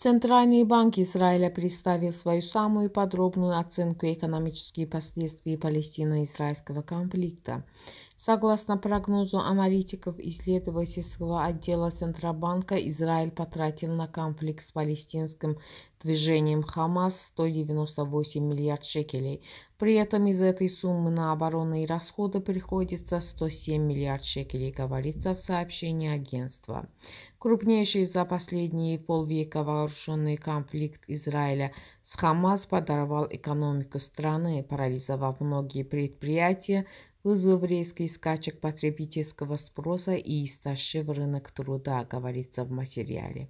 Центральный банк Израиля представил свою самую подробную оценку экономических последствий палестино-израильского конфликта. Согласно прогнозу аналитиков исследовательского отдела Центробанка, Израиль потратил на конфликт с палестинским движением Хамас 198 миллиард шекелей. При этом из этой суммы на оборонные расходы приходится 107 миллиард шекелей, говорится в сообщении агентства. Крупнейший за последние полвека вооруженный конфликт Израиля с Хамас подорвал экономику страны, парализовав многие предприятия, вызвав резкий скачок потребительского спроса и истощив рынок труда, говорится в материале.